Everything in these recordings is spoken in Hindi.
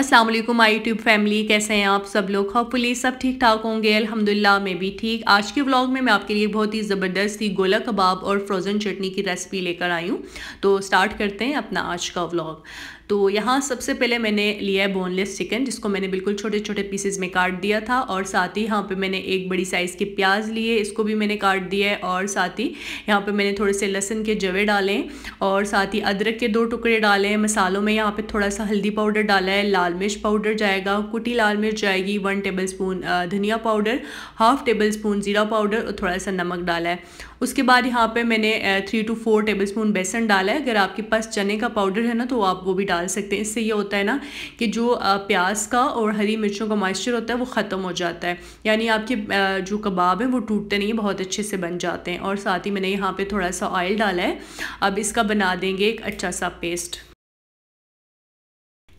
अस्सलाम वालेकुम आई यूट्यूब फैमिली कैसे हैं आप सब लोग होपफुली सब ठीक ठाक होंगे अल्हम्दुलिल्लाह मैं भी ठीक आज के व्लॉग में मैं आपके लिए बहुत ही ज़बरदस्त ही गोला कबाब और फ्रोज़न चटनी की रेसिपी लेकर आई हूँ तो स्टार्ट करते हैं अपना आज का व्लॉग तो यहाँ सबसे पहले मैंने लिया है बोनलेस चिकन जिसको मैंने बिल्कुल छोटे छोटे पीसेज में काट दिया था और साथ ही यहाँ पर मैंने एक बड़ी साइज़ की प्याज ली है इसको भी मैंने काट दिया है और साथ ही यहाँ पर मैंने थोड़े से लहसुन के जवे डाले और साथ ही अदरक के दो टुकड़े डाले हैं मसालों में यहाँ पर थोड़ा सा हल्दी पाउडर डाला है लाल मिर्च पाउडर जाएगा कुटी लाल मिर्च जाएगी वन टेबल स्पून धनिया पाउडर हाफ टेबल स्पून ज़ीरा पाउडर और थोड़ा सा नमक डाला है उसके बाद यहाँ पे मैंने three two four tablespoon बेसन डाला है अगर आपके पास चने का पाउडर है ना तो आप वो भी डाल सकते हैं इससे ये होता है ना कि जो प्याज का और हरी मिर्चों का मॉइस्चर होता है वो ख़त्म हो जाता है यानी आपके जो कबाब हैं वो टूटते नहीं बहुत अच्छे से बन जाते हैं और साथ ही मैंने यहाँ पर थोड़ा सा ऑयल डाला है अब इसका बना देंगे एक अच्छा सा पेस्ट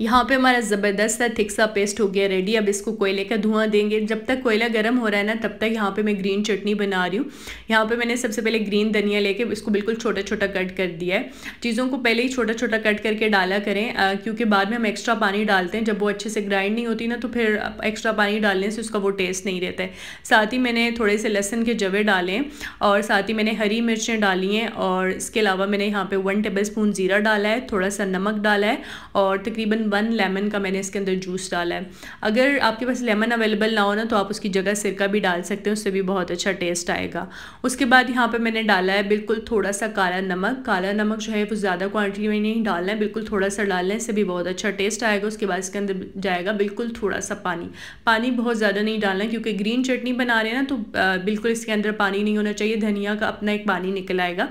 यहाँ पे हमारा ज़बरदस्त है थिक सा पेस्ट हो गया रेडी अब इसको कोयले का धुआं देंगे जब तक कोयला गर्म हो रहा है ना तब तक यहाँ पे मैं ग्रीन चटनी बना रही हूँ यहाँ पे मैंने सबसे पहले ग्रीन धनिया लेके इसको बिल्कुल छोटा छोटा कट कर दिया है चीज़ों को पहले ही छोटा छोटा कट करके डाला करें क्योंकि बाद में हम एक्स्ट्रा पानी डालते हैं जब वो अच्छे से ग्राइंड नहीं होती ना तो फिर एक्स्ट्रा पानी डालने से उसका वो टेस्ट नहीं रहता है साथ ही मैंने थोड़े से लहसुन के जवे डालें और साथ ही मैंने हरी मिर्चें डाली हैं और इसके अलावा मैंने यहाँ पर वन टेबल स्पून ज़ीरा डाला है थोड़ा सा नमक डाला है और तकरीबन वन लेमन का मैंने इसके अंदर जूस डाला है अगर आपके पास लेमन अवेलेबल ना हो ना तो आप उसकी जगह सिरका भी डाल सकते हैं उससे भी बहुत अच्छा टेस्ट आएगा उसके बाद यहाँ पर मैंने डाला है बिल्कुल थोड़ा सा काला नमक काला नमक जो है वो ज़्यादा क्वान्टिटी में नहीं डालना है बिल्कुल थोड़ा सा डालना है इससे भी बहुत अच्छा टेस्ट आएगा उसके बाद इसके अंदर जाएगा बिल्कुल थोड़ा सा पानी पानी बहुत ज़्यादा नहीं डालना क्योंकि ग्रीन चटनी बना रहे हैं ना तो बिल्कुल इसके अंदर पानी नहीं होना चाहिए धनिया का अपना एक पानी निकल आएगा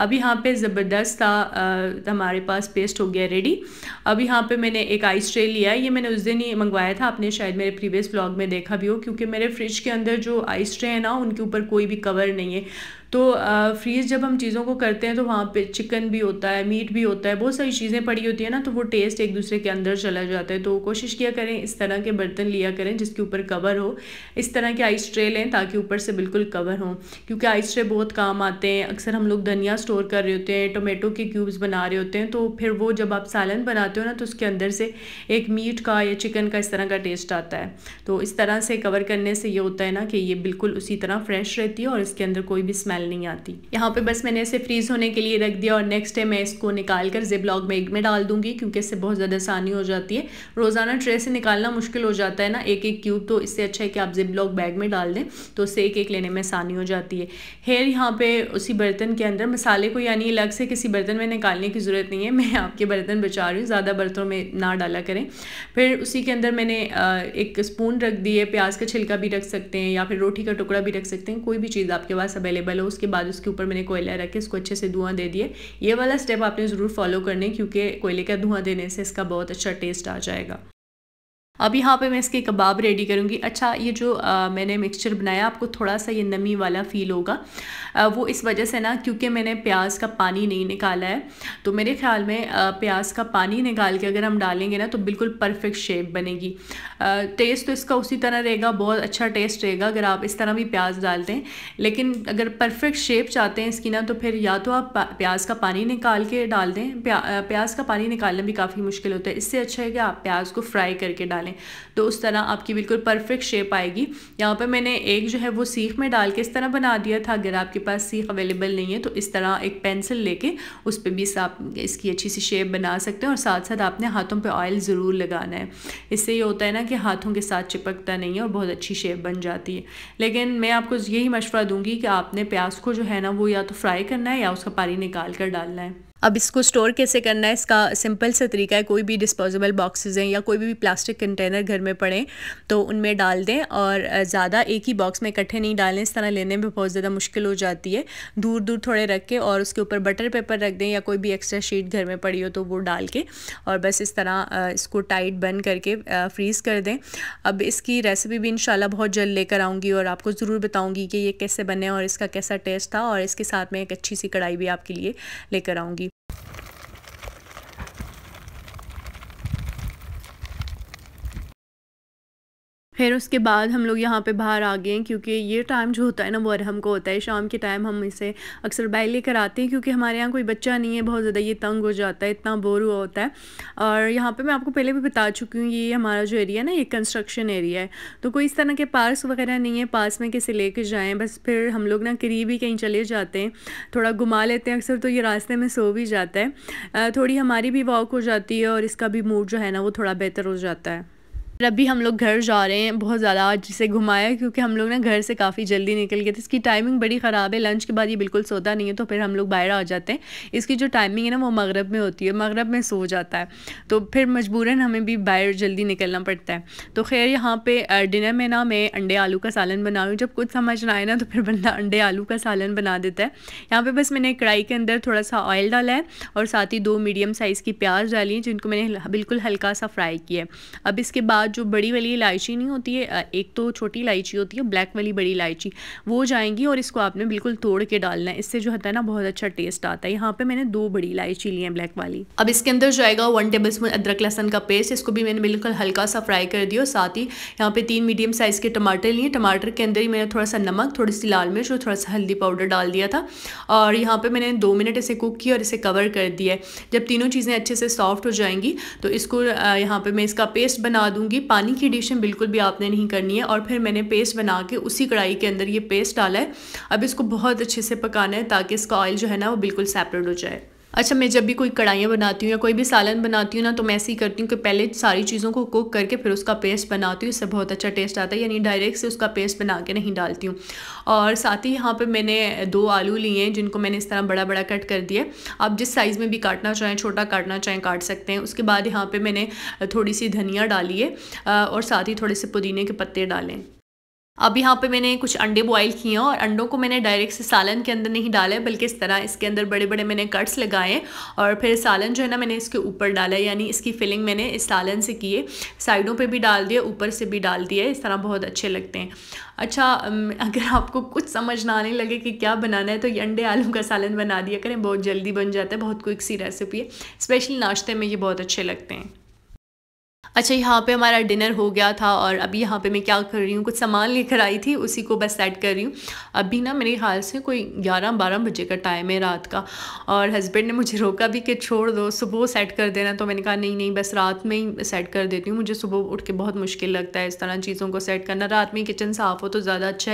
अब यहाँ पे ज़बरदस्त था आ, हमारे पास पेस्ट हो गया रेडी अब यहाँ पे मैंने एक आइस ट्रे लिया ये मैंने उस दिन ही मंगवाया था आपने शायद मेरे प्रीवियस ब्लॉग में देखा भी हो क्योंकि मेरे फ्रिज के अंदर जो आइस ट्रे है ना उनके ऊपर कोई भी कवर नहीं है तो फ्रीज़ जब हम चीज़ों को करते हैं तो वहाँ पे चिकन भी होता है मीट भी होता है बहुत सारी चीज़ें पड़ी होती है ना तो वो टेस्ट एक दूसरे के अंदर चला जाता है तो कोशिश किया करें इस तरह के बर्तन लिया करें जिसके ऊपर कवर हो इस तरह के आइस ट्रे लें ताकि ऊपर से बिल्कुल कवर हों क्योंकि आइस ट्रे बहुत काम आते हैं अक्सर हम लोग धनिया स्टोर कर रहे होते हैं टोमेटो के क्यूब्स बना रहे होते हैं तो फिर वो जब आप सालन बनाते हो ना तो उसके अंदर से एक मीट का या चिकन का इस तरह का टेस्ट आता है तो इस तरह से कवर करने से ये होता है ना कि ये बिल्कुल उसी तरह फ्रेश रहती है और इसके अंदर कोई भी स्मेल स्मेल नहीं आती यहाँ पे बस मैंने इसे फ्रीज़ होने के लिए रख दिया और नेक्स्ट डे मैं इसको निकाल कर जिप लॉक बैग में डाल दूंगी क्योंकि इससे बहुत ज़्यादा आसानी हो जाती है रोज़ाना ट्रे से निकालना मुश्किल हो जाता है ना एक एक क्यूब तो इससे अच्छा है कि आप जिप लॉक बैग में डाल दें तो उससे एक एक लेने में आसानी हो जाती है हेयर यहाँ पर उसी बर्तन के अंदर मसाले को यानी अलग से किसी बर्तन में निकालने की ज़रूरत नहीं है मैं आपके बर्तन बचा रही हूँ ज़्यादा बर्तनों में ना डाला करें फिर उसी के अंदर मैंने एक स्पून रख दी है प्याज का छिलका भी रख सकते हैं या फिर रोटी का टुकड़ा भी रख सकते हैं कोई भी चीज़ आपके पास अवेलेबल हो उसके बाद उसके ऊपर मैंने कोयला रख के इसको अच्छे से धुआं दे दिए ये वाला स्टेप आपने ज़रूर फॉलो करने क्योंकि कोयले का धुआं देने से इसका बहुत अच्छा टेस्ट आ जाएगा अब यहाँ पे मैं इसके कबाब रेडी करूँगी अच्छा ये जो आ, मैंने मिक्सचर बनाया आपको थोड़ा सा ये नमी वाला फ़ील होगा आ, वो इस वजह से ना क्योंकि मैंने प्याज का पानी नहीं निकाला है तो मेरे ख्याल में आ, प्याज का पानी निकाल के अगर हम डालेंगे ना तो बिल्कुल परफेक्ट शेप बनेगी आ, टेस्ट तो इसका उसी तरह रहेगा बहुत अच्छा टेस्ट रहेगा अगर आप इस तरह भी प्याज डालते हैं लेकिन अगर परफेक्ट शेप चाहते हैं इसकी ना तो फिर या तो आप प्याज का पानी निकाल के डाल दें प्या, प्याज का पानी निकालना भी काफ़ी मुश्किल होता है इससे अच्छा है कि आप प्याज को फ्राई करके डालें करें तो उस तरह आपकी बिल्कुल परफेक्ट शेप आएगी यहाँ पर मैंने एक जो है वो सीख में डाल के इस तरह बना दिया था अगर आपके पास सीख अवेलेबल नहीं है तो इस तरह एक पेंसिल लेके उस पर भी आप इसकी अच्छी सी शेप बना सकते हैं और साथ साथ आपने हाथों पर ऑयल ज़रूर लगाना है इससे ये होता है ना कि हाथों के साथ चिपकता नहीं है और बहुत अच्छी शेप बन जाती है लेकिन मैं आपको यही मशवरा दूंगी कि आपने प्याज को जो है ना वो या तो फ्राई करना है या उसका पानी निकाल कर डालना है अब इसको स्टोर कैसे करना है इसका सिंपल सा तरीका है कोई भी डिस्पोजेबल बॉक्सेस हैं या कोई भी प्लास्टिक कंटेनर घर में पड़े तो उनमें डाल दें और ज़्यादा एक ही बॉक्स में इकट्ठे नहीं डालें इस तरह लेने में बहुत ज़्यादा मुश्किल हो जाती है दूर दूर थोड़े रख के और उसके ऊपर बटर पेपर रख दें या कोई भी एक्स्ट्रा शीट घर में पड़ी हो तो वो डाल के और बस इस तरह इसको टाइट बंद करके फ्रीज़ कर दें अब इसकी रेसिपी भी इन बहुत जल्द लेकर आऊँगी और आपको ज़रूर बताऊँगी कि ये कैसे बने और इसका कैसा टेस्ट था और इसके साथ में एक अच्छी सी कढ़ाई भी आपके लिए लेकर आऊँगी फिर उसके बाद हम लोग यहाँ पे बाहर आ गए क्योंकि ये टाइम जो होता है ना वो अरहम को होता है शाम के टाइम हम इसे अक्सर ले कर आते हैं क्योंकि हमारे यहाँ कोई बच्चा नहीं है बहुत ज़्यादा ये तंग हो जाता है इतना बोर हुआ होता है और यहाँ पर मैं आपको पहले भी बता चुकी हूँ ये हमारा जो एरिया ना ये कंस्ट्रक्शन एरिया है तो कोई इस तरह के पार्क वगैरह नहीं है पास में किसे लेके जाएँ बस फिर हम लोग ना करीब ही कहीं चले जाते हैं थोड़ा घुमा लेते हैं अक्सर तो ये रास्ते में सो भी जाता है थोड़ी हमारी भी वॉक हो जाती है और इसका भी मूड जो है ना वो थोड़ा बेहतर हो जाता है अभी हम लोग घर जा रहे हैं बहुत ज़्यादा आज जिसे घुमाया क्योंकि हम लोग ना घर से काफ़ी जल्दी निकल गए थे इसकी टाइमिंग बड़ी ख़राब है लंच के बाद ये बिल्कुल सोता नहीं है तो फिर हम लोग बाहर आ जाते हैं इसकी जो टाइमिंग है ना वो मगरब में होती है मगरब में सो जाता है तो फिर मजबूरन हमें भी बाहर जल्दी निकलना पड़ता है तो खैर यहाँ पर डिनर में ना मैं अंडे आलू का सालन बना रही हूँ जब कुछ समझ ना आए ना तो फिर बंदा अंडे आलू का सालन बना देता है यहाँ पर बस मैंने कढ़ाई के अंदर थोड़ा सा ऑयल डाला है और साथ ही दो मीडियम साइज़ की प्याज डाली है जिनको मैंने बिल्कुल हल्का सा फ्राई किया है अब इसके बाद साथ जो बड़ी वाली इलायची नहीं होती है एक तो छोटी इलायची होती है ब्लैक वाली बड़ी इलायची वो जाएंगी और इसको आपने बिल्कुल तोड़ के डालना है इससे जो होता है ना बहुत अच्छा टेस्ट आता है यहाँ पे मैंने दो बड़ी इलायची ली है ब्लैक वाली अब इसके अंदर जाएगा वन टेबल स्पून अदरक लहसन का पेस्ट इसको भी मैंने बिल्कुल हल्का सा फ्राई कर दिया साथ ही यहाँ पे तीन मीडियम साइज़ के टमाटर लिए टमाटर के अंदर ही मैंने थोड़ा सा नमक थोड़ी सी लाल मिर्च और थोड़ा सा हल्दी पाउडर डाल दिया था और यहाँ पर मैंने दो मिनट इसे कुक किया और इसे कवर कर दिया है जब तीनों चीज़ें अच्छे से सॉफ्ट हो जाएंगी तो इसको यहाँ पे मैं इसका पेस्ट बना दूँगी लेंगे पानी की एडिशन बिल्कुल भी आपने नहीं करनी है और फिर मैंने पेस्ट बना के उसी कढ़ाई के अंदर ये पेस्ट डाला है अब इसको बहुत अच्छे से पकाना है ताकि इसका ऑयल जो है ना वो बिल्कुल सेपरेट हो जाए अच्छा मैं जब भी कोई कढ़ाइयाँ बनाती हूँ या कोई भी सालन बनाती हूँ ना तो मैं ऐसे ही करती हूँ कि पहले सारी चीज़ों को कुक करके फिर उसका पेस्ट बनाती हूँ इससे बहुत अच्छा टेस्ट आता है यानी डायरेक्ट से उसका पेस्ट बना के नहीं डालती हूँ और साथ ही यहाँ पर मैंने दो आलू लिए हैं जिनको मैंने इस तरह बड़ा बड़ा कट कर दिया आप जिस साइज़ में भी काटना चाहें छोटा काटना चाहें काट सकते हैं उसके बाद यहाँ पर मैंने थोड़ी सी धनिया डाली है और साथ ही थोड़े से पुदीने के पत्ते डालें अब यहाँ पे मैंने कुछ अंडे बॉईल किए हैं और अंडों को मैंने डायरेक्ट से सालन के अंदर नहीं डाला है बल्कि इस तरह इसके अंदर बड़े बड़े मैंने कट्स लगाए और फिर सालन जो है ना मैंने इसके ऊपर डाला यानी इसकी फिलिंग मैंने इस सालन से किए साइडों पर भी डाल दिया ऊपर से भी डाल दिया इस तरह बहुत अच्छे लगते हैं अच्छा अगर आपको कुछ समझ ना आने लगे कि क्या बनाना है तो ये अंडे आलू का सालन बना दिया करें बहुत जल्दी बन जाता है बहुत क्विक सी रेसिपी है स्पेशली नाश्ते में ये बहुत अच्छे लगते हैं अच्छा यहाँ पे हमारा डिनर हो गया था और अभी यहाँ पे मैं क्या कर रही हूँ कुछ सामान लेकर आई थी उसी को बस सेट कर रही हूँ अभी ना मेरे ख्याल से कोई ग्यारह बारह बजे का टाइम है रात का और हस्बैंड ने मुझे रोका भी कि छोड़ दो सुबह सेट कर देना तो मैंने कहा नहीं नहीं बस रात में ही सेट कर देती हूँ मुझे सुबह उठ के बहुत मुश्किल लगता है इस तरह चीज़ों को सेट करना रात में किचन साफ़ हो तो ज़्यादा अच्छा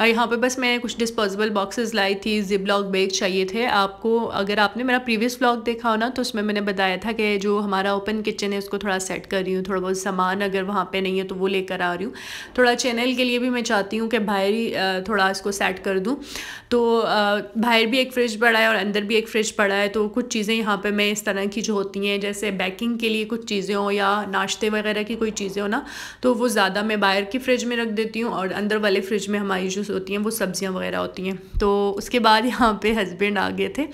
है यहाँ पर बस मैं कुछ डिस्पोजल बॉक्सेज लाई थी जिप लॉक बैग चाहिए थे आपको अगर आपने मेरा प्रीवियस ब्लॉग देखा हो ना तो उसमें मैंने बताया था कि जो हमारा ओपन किचन है उसको थोड़ा सेट कर रही हूँ थोड़ा बहुत सामान अगर वहाँ पे नहीं है तो वो लेकर आ रही हूँ थोड़ा चैनल के लिए भी मैं चाहती हूँ कि बाहर ही थोड़ा इसको सेट कर दूँ तो बाहर भी एक फ्रिज पड़ा है और अंदर भी एक फ्रिज पड़ा है तो कुछ चीज़ें यहाँ पर मैं इस तरह की जो होती हैं जैसे बैकिंग के लिए कुछ चीज़ें हों या नाश्ते वगैरह की कोई चीज़ें हो ना तो वो ज़्यादा मैं बाहर की फ्रिज में रख देती हूँ और अंदर वाले फ्रिज में हमारी जो होती हैं वो सब्ज़ियाँ वगैरह होती हैं तो उसके बाद यहाँ पर हस्बैंड आ गए थे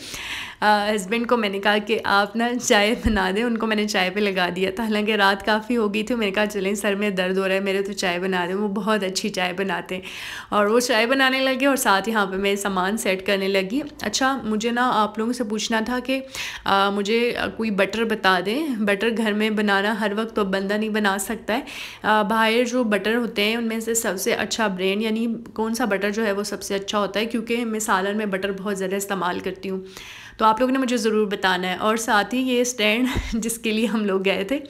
हस्बैंड को मैंने कहा कि आप ना चाय बना दें उनको मैंने चाय पे लगा दिया था हालांकि रात काफ़ी हो गई थी मैंने कहा चलें सर में दर्द हो रहा है मेरे तो चाय बना दें वो बहुत अच्छी चाय बनाते हैं और वो चाय बनाने लगे और साथ यहाँ पर मैं सामान सेट करने लगी अच्छा मुझे ना आप लोगों से पूछना था कि आ, मुझे कोई बटर बता दें बटर घर में बनाना हर वक्त तो बंदा नहीं बना सकता है बाहर जो बटर होते हैं उनमें से सबसे अच्छा ब्रेंड यानी कौन सा बटर जो है वो सबसे अच्छा होता है क्योंकि मैं सालन में बटर बहुत ज़्यादा इस्तेमाल करती हूँ तो आप लोगों ने मुझे ज़रूर बताना है और साथ ही ये स्टैंड जिसके लिए हम लोग गए थे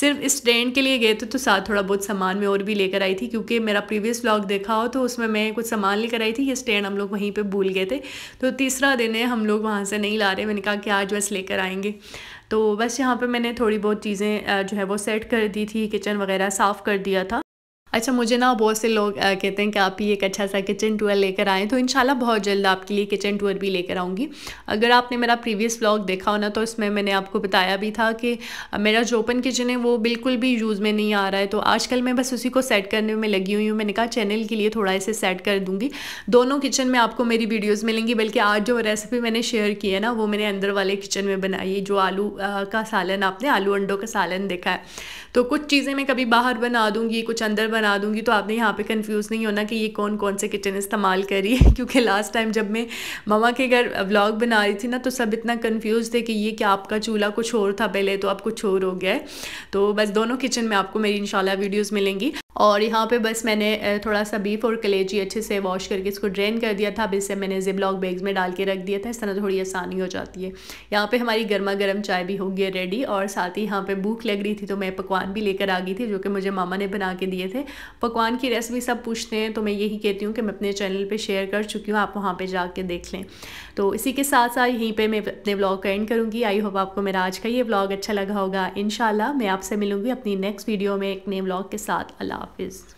सिर्फ इस स्टैंड के लिए गए थे तो साथ थोड़ा बहुत सामान मैं और भी लेकर आई थी क्योंकि मेरा प्रीवियस ब्लॉग देखा हो तो उसमें मैं कुछ सामान लेकर आई थी ये स्टैंड हम लोग वहीं पर भूल गए थे तो तीसरा दिन है हम लोग वहाँ से नहीं ला रहे मैंने कहा कि आज बस लेकर आएंगे तो बस यहाँ पर मैंने थोड़ी बहुत चीज़ें जो है वो सेट कर दी थी किचन वगैरह साफ़ कर दिया था अच्छा मुझे ना बहुत से लोग कहते हैं कि आप ही एक अच्छा सा किचन टूर लेकर आएँ तो इन बहुत जल्द आपके लिए किचन टूर भी लेकर आऊँगी अगर आपने मेरा प्रीवियस ब्लॉग देखा हो ना तो इसमें मैंने आपको बताया भी था कि मेरा जो ओपन किचन है वो बिल्कुल भी यूज़ में नहीं आ रहा है तो आजकल मैं बस उसी को सेट करने में लगी हुई हूँ मैंने कहा चैनल के लिए थोड़ा इसे सेट कर दूँगी दोनों किचन में आपको मेरी वीडियोज़ मिलेंगी बल्कि आज जो रेसिपी मैंने शेयर की है ना वो मैंने अंदर वाले किचन में बनाई है जो आलू का सालन आपने आलू अंडों का सालन देखा है तो कुछ चीज़ें मैं कभी बाहर बना दूँगी कुछ अंदर बना बना दूँगी तो आपने यहाँ पे कंफ्यूज नहीं होना कि ये कौन कौन से किचन इस्तेमाल करी है क्योंकि लास्ट टाइम जब मैं ममा के घर व्लॉग बना रही थी ना तो सब इतना कंफ्यूज थे कि ये क्या आपका चूल्हा कुछ और था पहले तो अब कुछ और हो गया है तो बस दोनों किचन में आपको मेरी इंशाल्लाह वीडियोज़ मिलेंगी और यहाँ पे बस मैंने थोड़ा सा बीफ और कलेजी अच्छे से वॉश करके इसको ड्रेन कर दिया था अब इसे मैंने जिबलॉक बैग्स में डाल के रख दिया था इस तरह थोड़ी आसानी हो जाती है यहाँ पे हमारी गर्मा गर्म चाय भी होगी रेडी और साथ ही यहाँ पे भूख लग रही थी तो मैं पकवान भी लेकर आ गई थी जो कि मुझे मामा ने बना के दिए थे पकवान की रेसिपी सब पूछते हैं तो मैं यही कहती हूँ कि मैं अपने चैनल पर शेयर कर चुकी हूँ आप वहाँ पर जा देख लें तो इसी के साथ साथ यहीं पर मैं अपने ब्लॉग का एंड करूँगी आई होप आपको मेरा आज का ये ब्लॉग अच्छा लगा होगा इन मैं आपसे मिलूँगी अपनी नेक्स्ट वीडियो में एक नए ब्लॉग के साथ अल्लाह हाफिज़